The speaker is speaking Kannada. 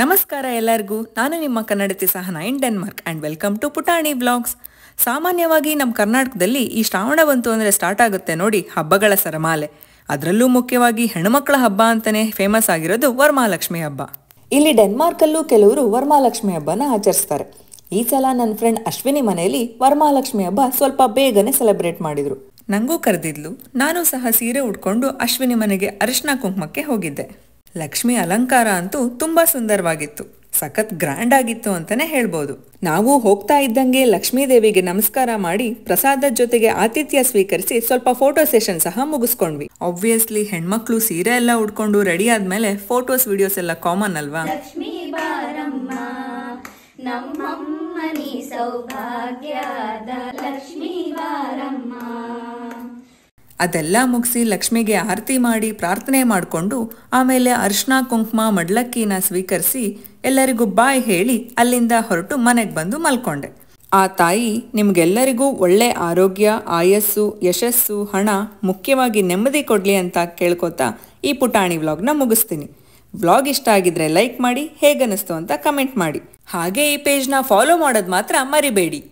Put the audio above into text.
ನಮಸ್ಕಾರ ಎಲ್ಲರಿಗೂ ನಾನು ನಿಮ್ಮ ಕನ್ನಡತಿ Sahana in Denmark and welcome to Putani blogs ಸಾಮಾನ್ಯವಾಗಿ ನಮ್ಮ ಕರ್ನಾಟಕದಲ್ಲಿ ಈ ಶ್ರಾವಣ ಬಂತು ಅಂದರೆ ಸ್ಟಾರ್ಟ್ ಆಗುತ್ತೆ ನೋಡಿ ಹಬ್ಬಗಳ ಸರಮಾಲೆ ಅದರಲ್ಲೂ ಮುಖ್ಯವಾಗಿ ಹೆಣ್ಣುಮಕ್ಕಳ ಹಬ್ಬ ಅಂತಲೇ ಫೇಮಸ್ ಆಗಿರೋದು ವರಮಹಾಲಕ್ಷ್ಮಿ ಹಬ್ಬ ಇಲ್ಲಿ ಡೆನ್ಮಾರ್ಕಲ್ಲೂ ಕೆಲವರು ವರಮಹಾಲಕ್ಷ್ಮಿ ಹಬ್ಬನ ಆಚರಿಸ್ತಾರೆ ಈ ಸಲ ನನ್ನ ಫ್ರೆಂಡ್ ಅಶ್ವಿನಿ ಮನೆಯಲ್ಲಿ ವರಮಹಾಲಕ್ಷ್ಮಿ ಹಬ್ಬ ಸ್ವಲ್ಪ ಬೇಗನೆ ಸೆಲೆಬ್ರೇಟ್ ಮಾಡಿದರು ನನಗೂ ಕರೆದಿದ್ಲು ನಾನು ಸಹ ಸೀರೆ ಉಟ್ಕೊಂಡು ಅಶ್ವಿನಿ ಮನೆಗೆ ಅರಿಶಿನ ಕುಂಕುಮಕ್ಕೆ ಹೋಗಿದ್ದೆ ಲಕ್ಷ್ಮಿ ಅಲಂಕಾರ ಅಂತೂ ತುಂಬಾ ಸುಂದರವಾಗಿತ್ತು ಸಖತ್ ಗ್ರ್ಯಾಂಡ್ ಆಗಿತ್ತು ಅಂತಾನೆ ಹೇಳ್ಬೋದು ನಾವು ಹೋಗ್ತಾ ಇದ್ದಂಗೆ ಲಕ್ಷ್ಮೀ ದೇವಿಗೆ ನಮಸ್ಕಾರ ಮಾಡಿ ಪ್ರಸಾದದ ಜೊತೆಗೆ ಆತಿಥ್ಯ ಸ್ವೀಕರಿಸಿ ಸ್ವಲ್ಪ ಫೋಟೋ ಸೆಷನ್ ಸಹ ಮುಗಿಸ್ಕೊಂಡ್ವಿ ಆಬ್ವಿಯಸ್ಲಿ ಹೆಣ್ಮಕ್ಳು ಸೀರೆ ಎಲ್ಲ ಉಡ್ಕೊಂಡು ರೆಡಿ ಆದ್ಮೇಲೆ ಫೋಟೋಸ್ ವಿಡಿಯೋಸ್ ಎಲ್ಲ ಕಾಮನ್ ಅಲ್ವಾ ಸೌಭಾಗ್ಯದ ಅದೆಲ್ಲ ಮುಗಿಸಿ ಲಕ್ಷ್ಮಿಗೆ ಆರತಿ ಮಾಡಿ ಪ್ರಾರ್ಥನೆ ಮಾಡಿಕೊಂಡು ಆಮೇಲೆ ಅರ್ಶನಾ ಕುಂಕುಮ ಮಡ್ಲಕ್ಕಿನ ಸ್ವೀಕರಿಸಿ ಎಲ್ಲರಿಗೂ ಬಾಯ್ ಹೇಳಿ ಅಲ್ಲಿಂದ ಹೊರಟು ಮನೆಗೆ ಬಂದು ಮಲ್ಕೊಂಡೆ ಆ ತಾಯಿ ನಿಮಗೆಲ್ಲರಿಗೂ ಒಳ್ಳೆ ಆರೋಗ್ಯ ಆಯಸ್ಸು ಯಶಸ್ಸು ಹಣ ಮುಖ್ಯವಾಗಿ ನೆಮ್ಮದಿ ಕೊಡಲಿ ಅಂತ ಕೇಳ್ಕೊತಾ ಈ ಪುಟಾಣಿ ವ್ಲಾಗ್ನ ಮುಗಿಸ್ತೀನಿ ವ್ಲಾಗ್ ಇಷ್ಟ ಆಗಿದ್ರೆ ಲೈಕ್ ಮಾಡಿ ಹೇಗನ್ನಿಸ್ತು ಅಂತ ಕಮೆಂಟ್ ಮಾಡಿ ಹಾಗೆ ಈ ಪೇಜ್ನ ಫಾಲೋ ಮಾಡೋದು ಮಾತ್ರ ಮರಿಬೇಡಿ